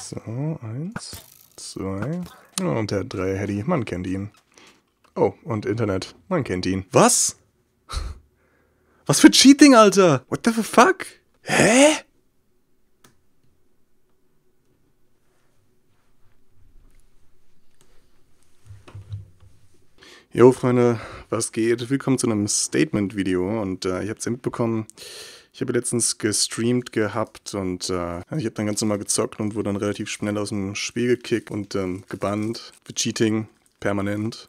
So, eins, zwei. Und der drei Hedy, man kennt ihn. Oh, und Internet, man kennt ihn. Was? Was für Cheating, Alter? What the fuck? Hä? Jo Freunde, was geht? Willkommen zu einem Statement-Video und äh, ihr habt es ja mitbekommen, ich habe letztens gestreamt gehabt und äh, ich habe dann ganz normal gezockt und wurde dann relativ schnell aus dem Spiel gekickt und ähm, gebannt für Cheating permanent.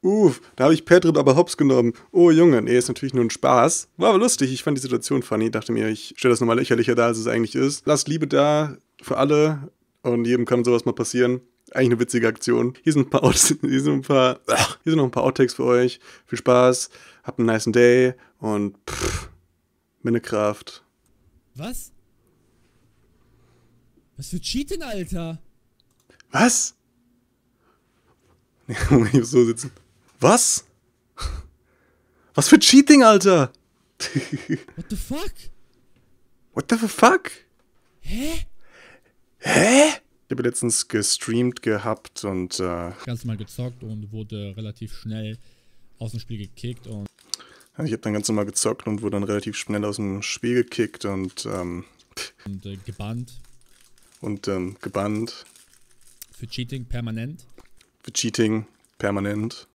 Uff, uh, da habe ich Petrit aber hops genommen. Oh Junge, nee, ist natürlich nur ein Spaß. War aber lustig, ich fand die Situation funny. Dachte mir, ich stelle das nochmal lächerlicher dar, als es eigentlich ist. Lasst Liebe da für alle und jedem kann sowas mal passieren. Eigentlich eine witzige Aktion. Hier sind ein paar, hier sind ein paar, hier sind noch ein paar Outtakes für euch. Viel Spaß, habt einen nice Day und pff. Meine Kraft. Was? Was für Cheaten, Alter? Was? ich muss so sitzen. Was? Was für Cheating, Alter? What the fuck? What the fuck? Hä? Hä? Ich habe letztens gestreamt gehabt und äh. Ganz mal gezockt und wurde relativ schnell aus dem Spiel gekickt und. Ich habe dann ganz normal gezockt und wurde dann relativ schnell aus dem Spiel gekickt und, ähm, und äh, gebannt. Und ähm, gebannt. Für Cheating permanent? Für Cheating permanent.